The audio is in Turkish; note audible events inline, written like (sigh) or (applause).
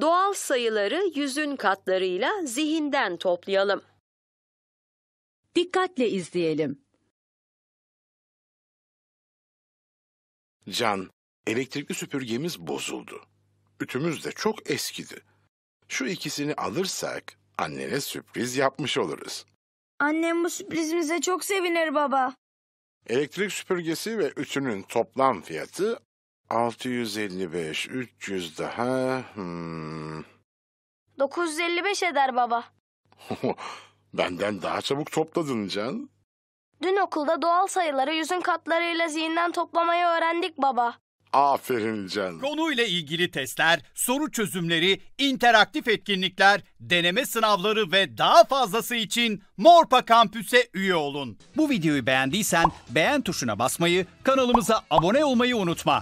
Doğal sayıları yüzün katlarıyla zihinden toplayalım. Dikkatle izleyelim. Can, elektrikli süpürgemiz bozuldu. Ütümüz de çok eskidi. Şu ikisini alırsak annene sürpriz yapmış oluruz. Annem bu sürprizimize çok sevinir baba. Elektrik süpürgesi ve ütünün toplam fiyatı 655, 300 daha. Hmm. 955 eder baba. (laughs) Benden daha çabuk topladın Can. Dün okulda doğal sayıları yüzün katlarıyla zihinden toplamayı öğrendik baba. Aferin Can. Konuyla ilgili testler, soru çözümleri, interaktif etkinlikler, deneme sınavları ve daha fazlası için Morpa Kampüs'e üye olun. Bu videoyu beğendiysen beğen tuşuna basmayı, kanalımıza abone olmayı unutma.